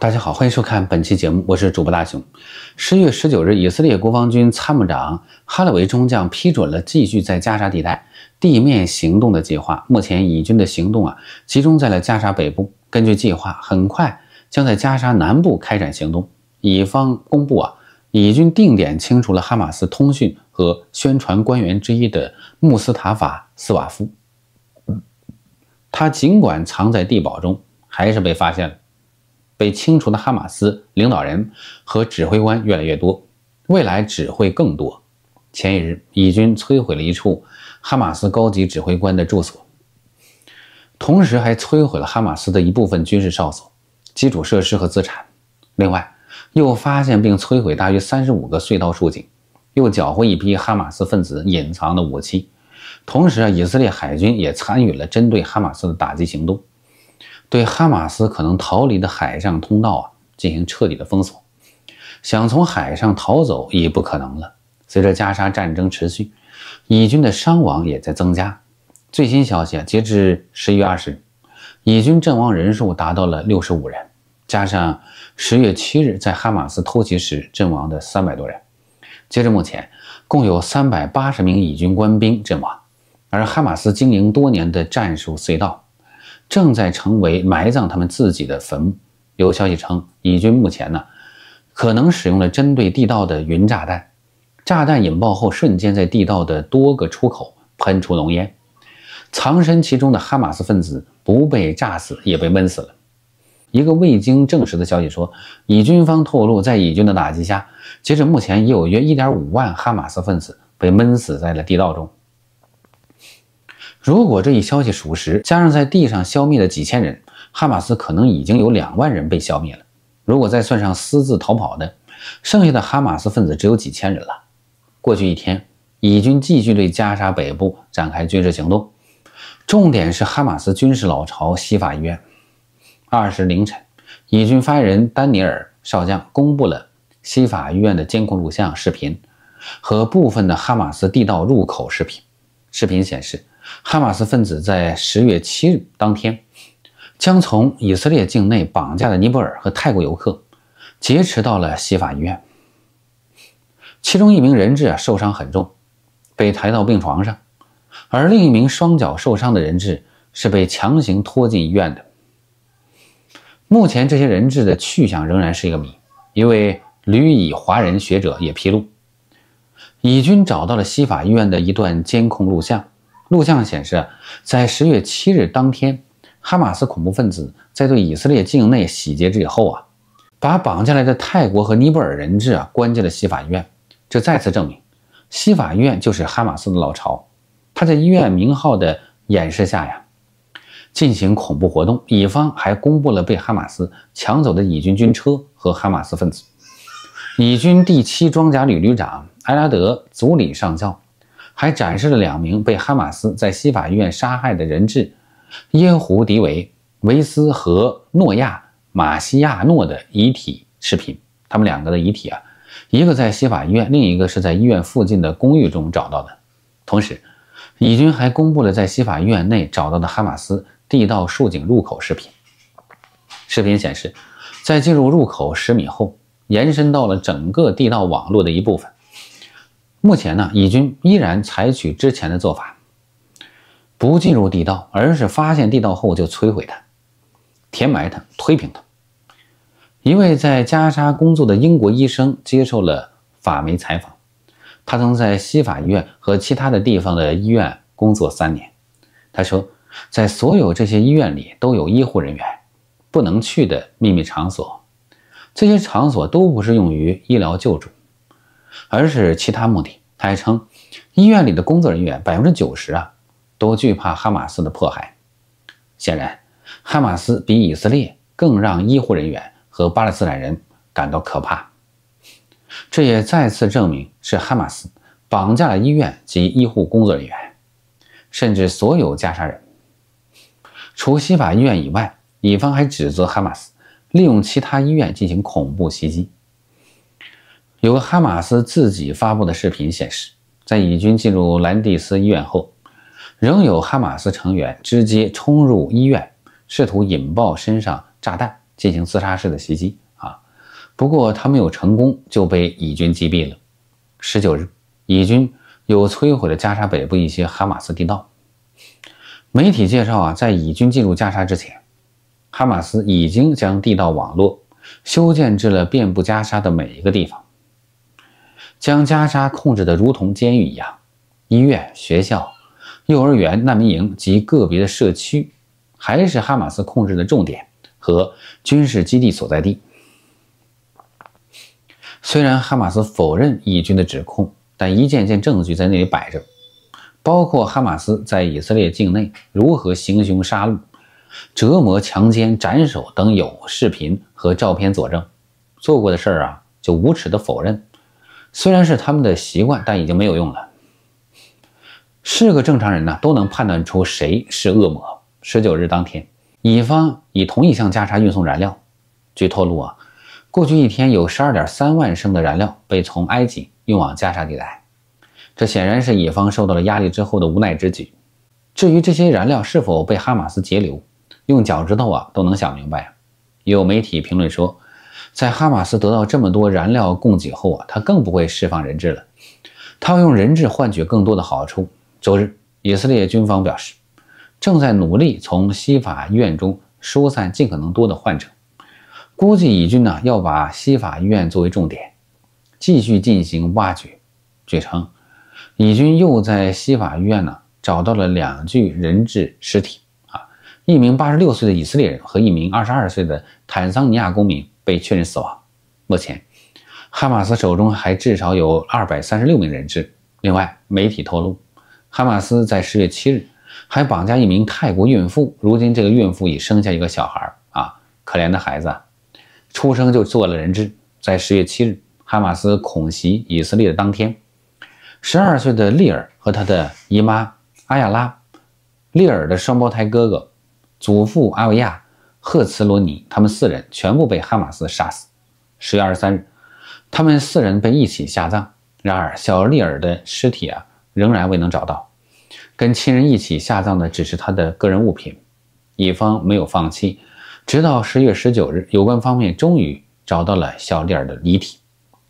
大家好，欢迎收看本期节目，我是主播大雄。十月十九日，以色列国防军参谋长哈勒维中将批准了继续在加沙地带地面行动的计划。目前，以军的行动啊集中在了加沙北部，根据计划，很快将在加沙南部开展行动。以方公布啊，以军定点清除了哈马斯通讯和宣传官员之一的穆斯塔法·斯瓦夫，他尽管藏在地堡中，还是被发现了。被清除的哈马斯领导人和指挥官越来越多，未来只会更多。前一日，以军摧毁了一处哈马斯高级指挥官的住所，同时还摧毁了哈马斯的一部分军事哨所、基础设施和资产。另外，又发现并摧毁大约三十五个隧道竖井，又缴获一批哈马斯分子隐藏的武器。同时啊，以色列海军也参与了针对哈马斯的打击行动。对哈马斯可能逃离的海上通道啊进行彻底的封锁，想从海上逃走也不可能了。随着加沙战争持续，以军的伤亡也在增加。最新消息啊，截至十一月二十日，以军阵亡人数达到了六十五人，加上十月七日在哈马斯偷袭时阵亡的三百多人，截至目前，共有三百八十名以军官兵阵亡。而哈马斯经营多年的战术隧道。正在成为埋葬他们自己的坟墓。有消息称，以军目前呢可能使用了针对地道的云炸弹，炸弹引爆后瞬间在地道的多个出口喷出浓烟，藏身其中的哈马斯分子不被炸死也被闷死了。一个未经证实的消息说，以军方透露，在以军的打击下，截至目前已有约1.5万哈马斯分子被闷死在了地道中。如果这一消息属实，加上在地上消灭了几千人，哈马斯可能已经有两万人被消灭了。如果再算上私自逃跑的，剩下的哈马斯分子只有几千人了。过去一天，以军继续对加沙北部展开军事行动，重点是哈马斯军事老巢西法医院。二十凌晨，以军发言人丹尼尔少将公布了西法医院的监控录像视频和部分的哈马斯地道入口视频。视频显示。哈马斯分子在十月七日当天，将从以色列境内绑架的尼泊尔和泰国游客劫持到了西法医院。其中一名人质啊受伤很重，被抬到病床上，而另一名双脚受伤的人质是被强行拖进医院的。目前，这些人质的去向仍然是一个谜。一位旅以华人学者也披露，以军找到了西法医院的一段监控录像。录像显示，在十月七日当天，哈马斯恐怖分子在对以色列境内洗劫之后啊，把绑架来的泰国和尼泊尔人质啊关进了西法医院。这再次证明，西法医院就是哈马斯的老巢。他在医院名号的掩饰下呀，进行恐怖活动。乙方还公布了被哈马斯抢走的以军军车和哈马斯分子。以军第七装甲旅旅长埃拉德·祖里上校。还展示了两名被哈马斯在西法医院杀害的人质耶胡迪·维维斯和诺亚·马西亚诺的遗体视频。他们两个的遗体啊，一个在西法医院，另一个是在医院附近的公寓中找到的。同时，以军还公布了在西法医院内找到的哈马斯地道竖井入口视频。视频显示，在进入入口十米后，延伸到了整个地道网络的一部分。目前呢，以军依然采取之前的做法，不进入地道，而是发现地道后就摧毁它、填埋它、推平它。一位在加沙工作的英国医生接受了法媒采访，他曾在西法医院和其他的地方的医院工作三年。他说，在所有这些医院里都有医护人员不能去的秘密场所，这些场所都不是用于医疗救助。而是其他目的。他还称，医院里的工作人员百分之九十啊，都惧怕哈马斯的迫害。显然，哈马斯比以色列更让医护人员和巴勒斯坦人感到可怕。这也再次证明是哈马斯绑架了医院及医护工作人员，甚至所有加沙人。除西法医院以外，以方还指责哈马斯利用其他医院进行恐怖袭击。有个哈马斯自己发布的视频显示，在以军进入兰蒂斯医院后，仍有哈马斯成员直接冲入医院，试图引爆身上炸弹进行自杀式的袭击啊！不过他没有成功，就被以军击毙了。十九日，以军又摧毁了加沙北部一些哈马斯地道。媒体介绍啊，在以军进入加沙之前，哈马斯已经将地道网络修建至了遍布加沙的每一个地方。将加沙控制得如同监狱一样，医院、学校、幼儿园、难民营及个别的社区，还是哈马斯控制的重点和军事基地所在地。虽然哈马斯否认以军的指控，但一件件证据在那里摆着，包括哈马斯在以色列境内如何行凶杀戮、折磨、强奸、斩首等，有视频和照片佐证，做过的事儿啊，就无耻的否认。虽然是他们的习惯，但已经没有用了。是个正常人呢，都能判断出谁是恶魔。十九日当天，乙方以同一项加沙运送燃料，据透露啊，过去一天有十二点三万升的燃料被从埃及运往加沙地带。这显然是乙方受到了压力之后的无奈之举。至于这些燃料是否被哈马斯截留，用脚趾头啊都能想明白。有媒体评论说。在哈马斯得到这么多燃料供给后啊，他更不会释放人质了。他要用人质换取更多的好处。昨日，以色列军方表示，正在努力从西法医院中疏散尽可能多的患者。估计以军呢要把西法医院作为重点，继续进行挖掘。据称，以军又在西法医院呢找到了两具人质尸体啊，一名八十六岁的以色列人和一名二十二岁的坦桑尼亚公民。被确认死亡。目前，哈马斯手中还至少有二百三十六名人质。另外，媒体透露，哈马斯在十月七日还绑架一名泰国孕妇，如今这个孕妇已生下一个小孩儿啊，可怜的孩子，出生就做了人质。在十月七日，哈马斯恐袭以色列的当天，十二岁的利尔和他的姨妈阿亚拉，利尔的双胞胎哥哥，祖父阿维亚。赫茨罗尼，他们四人全部被哈马斯杀死。十月二十三日，他们四人被一起下葬。然而，小利尔的尸体啊，仍然未能找到。跟亲人一起下葬的只是他的个人物品。乙方没有放弃，直到十月十九日，有关方面终于找到了小利尔的遗体。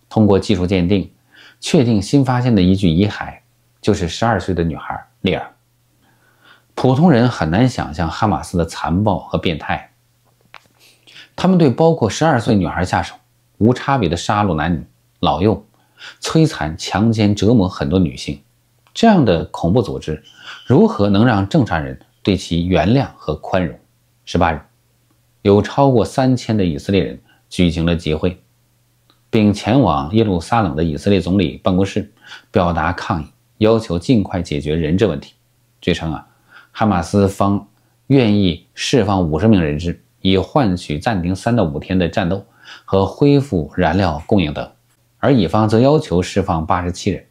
通过技术鉴定，确定新发现的一具遗骸就是十二岁的女孩利尔。普通人很难想象哈马斯的残暴和变态。他们对包括十二岁女孩下手，无差别的杀戮男女老幼，摧残、强奸、折磨很多女性，这样的恐怖组织如何能让正常人对其原谅和宽容？十八日，有超过三千的以色列人举行了集会，并前往耶路撒冷的以色列总理办公室表达抗议，要求尽快解决人质问题。据称啊，哈马斯方愿意释放五十名人质。以换取暂停三到五天的战斗和恢复燃料供应等，而乙方则要求释放八十七人，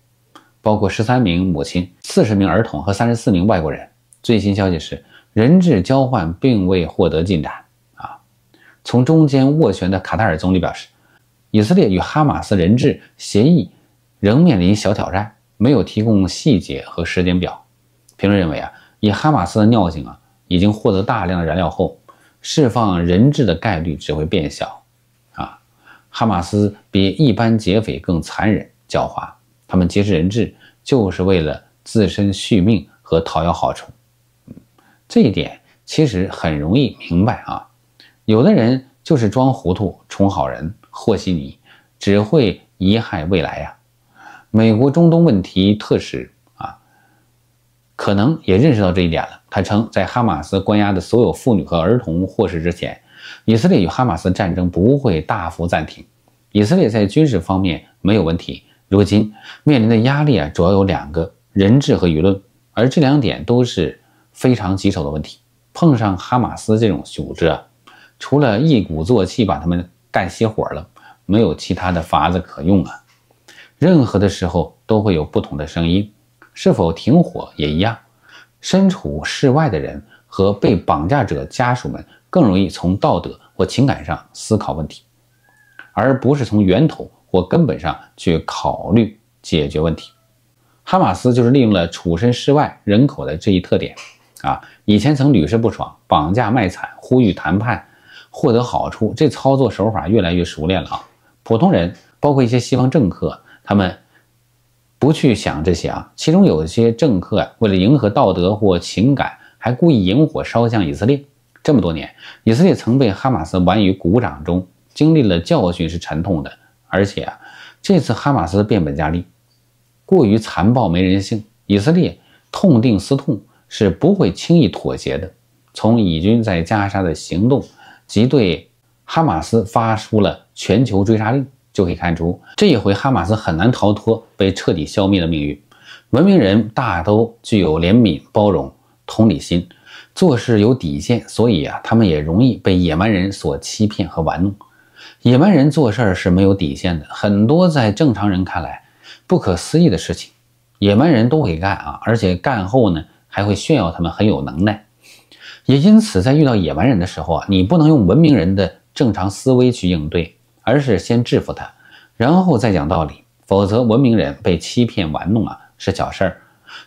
包括十三名母亲、四十名儿童和三十四名外国人。最新消息是，人质交换并未获得进展。啊，从中间斡旋的卡塔尔总理表示，以色列与哈马斯人质协议仍面临小挑战，没有提供细节和时间表。评论认为啊，以哈马斯的尿性啊，已经获得大量的燃料后。释放人质的概率只会变小，啊，哈马斯比一般劫匪更残忍狡猾，他们劫持人质就是为了自身续命和讨要好处，这一点其实很容易明白啊，有的人就是装糊涂宠好人和稀泥，只会贻害未来呀。美国中东问题特使。可能也认识到这一点了。他称，在哈马斯关押的所有妇女和儿童获释之前，以色列与哈马斯战争不会大幅暂停。以色列在军事方面没有问题，如今面临的压力啊，主要有两个人质和舆论，而这两点都是非常棘手的问题。碰上哈马斯这种组织啊，除了一鼓作气把他们干熄火了，没有其他的法子可用啊。任何的时候都会有不同的声音。是否停火也一样，身处室外的人和被绑架者家属们更容易从道德或情感上思考问题，而不是从源头或根本上去考虑解决问题。哈马斯就是利用了处身室外人口的这一特点啊！以前曾屡试不爽，绑架卖惨，呼吁谈判，获得好处，这操作手法越来越熟练了啊！普通人，包括一些西方政客，他们。不去想这些啊，其中有一些政客啊，为了迎合道德或情感，还故意引火烧向以色列。这么多年，以色列曾被哈马斯玩于股掌中，经历了教训是沉痛的。而且啊，这次哈马斯变本加厉，过于残暴没人性，以色列痛定思痛是不会轻易妥协的。从以军在加沙的行动及对哈马斯发出了全球追杀令。就可以看出，这一回哈马斯很难逃脱被彻底消灭的命运。文明人大都具有怜悯、包容、同理心，做事有底线，所以啊，他们也容易被野蛮人所欺骗和玩弄。野蛮人做事是没有底线的，很多在正常人看来不可思议的事情，野蛮人都会干啊，而且干后呢还会炫耀他们很有能耐。也因此，在遇到野蛮人的时候啊，你不能用文明人的正常思维去应对。而是先制服他，然后再讲道理。否则，文明人被欺骗玩弄啊是小事儿，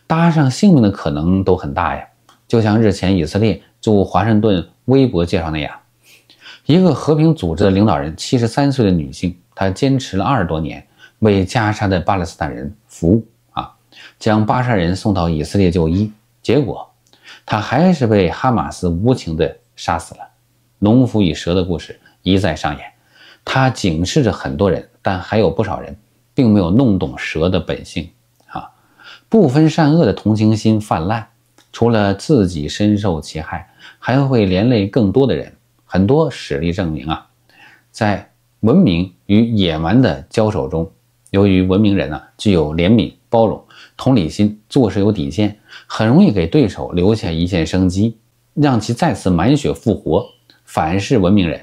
搭上性命的可能都很大呀。就像日前以色列驻华盛顿微博介绍那样，一个和平组织的领导人，七十三岁的女性，她坚持了二十多年为加沙的巴勒斯坦人服务啊，将巴沙人送到以色列就医。结果，她还是被哈马斯无情地杀死了。农夫与蛇的故事一再上演。他警示着很多人，但还有不少人并没有弄懂蛇的本性啊！不分善恶的同情心泛滥，除了自己深受其害，还会连累更多的人。很多史例证明啊，在文明与野蛮的交手中，由于文明人呢具有怜悯、包容、同理心，做事有底线，很容易给对手留下一线生机，让其再次满血复活。反噬文明人。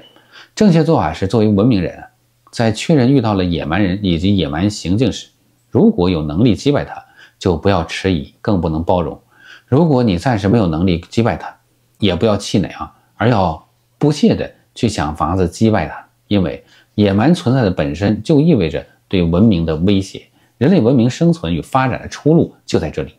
正确做法是，作为文明人，在确认遇到了野蛮人以及野蛮行径时，如果有能力击败他，就不要迟疑，更不能包容；如果你暂时没有能力击败他，也不要气馁啊，而要不懈地去想法子击败他。因为野蛮存在的本身就意味着对文明的威胁，人类文明生存与发展的出路就在这里。